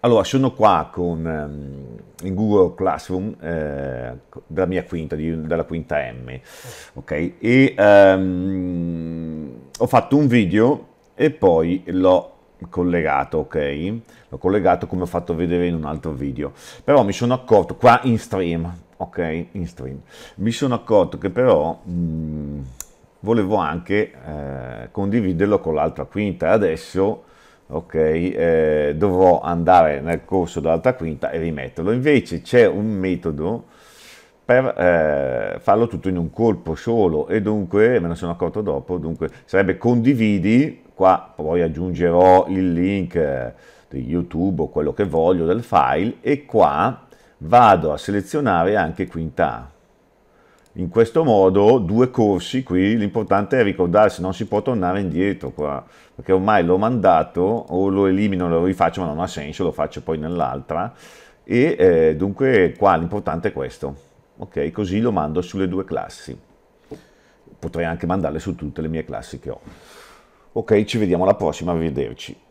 Allora, sono qua con, ehm, in Google Classroom eh, della mia quinta, di, della quinta M, ok? E um, ho fatto un video e poi l'ho collegato, ok? L'ho collegato come ho fatto vedere in un altro video. Però mi sono accorto, qua in stream, ok? In stream. Mi sono accorto che però... Mh, volevo anche eh, condividerlo con l'altra quinta adesso okay, eh, dovrò andare nel corso dell'alta quinta e rimetterlo. Invece c'è un metodo per eh, farlo tutto in un colpo solo e dunque, me ne sono accorto dopo, dunque sarebbe condividi, qua poi aggiungerò il link eh, di YouTube o quello che voglio del file e qua vado a selezionare anche quinta A in questo modo due corsi qui, l'importante è ricordarsi, non si può tornare indietro qua, perché ormai l'ho mandato o lo elimino, lo rifaccio, ma non ha senso, lo faccio poi nell'altra, e eh, dunque qua l'importante è questo, ok? Così lo mando sulle due classi, potrei anche mandarle su tutte le mie classi che ho. Ok, ci vediamo alla prossima, arrivederci.